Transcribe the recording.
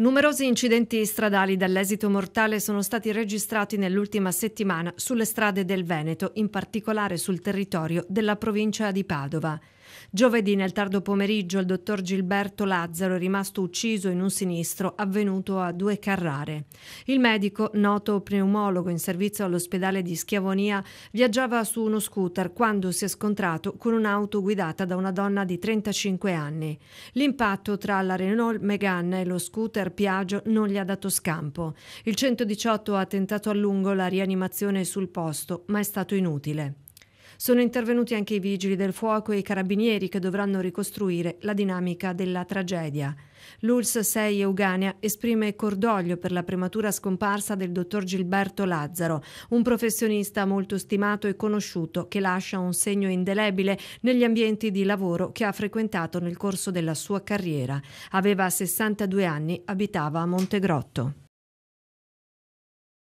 Numerosi incidenti stradali dall'esito mortale sono stati registrati nell'ultima settimana sulle strade del Veneto, in particolare sul territorio della provincia di Padova. Giovedì nel tardo pomeriggio il dottor Gilberto Lazzaro è rimasto ucciso in un sinistro avvenuto a Due Carrare. Il medico, noto pneumologo in servizio all'ospedale di Schiavonia, viaggiava su uno scooter quando si è scontrato con un'auto guidata da una donna di 35 anni. L'impatto tra la Renault Megane e lo scooter Piaggio non gli ha dato scampo. Il 118 ha tentato a lungo la rianimazione sul posto, ma è stato inutile. Sono intervenuti anche i vigili del fuoco e i carabinieri che dovranno ricostruire la dinamica della tragedia. L'ULS 6 Euganea esprime cordoglio per la prematura scomparsa del dottor Gilberto Lazzaro, un professionista molto stimato e conosciuto che lascia un segno indelebile negli ambienti di lavoro che ha frequentato nel corso della sua carriera. Aveva 62 anni, abitava a Montegrotto.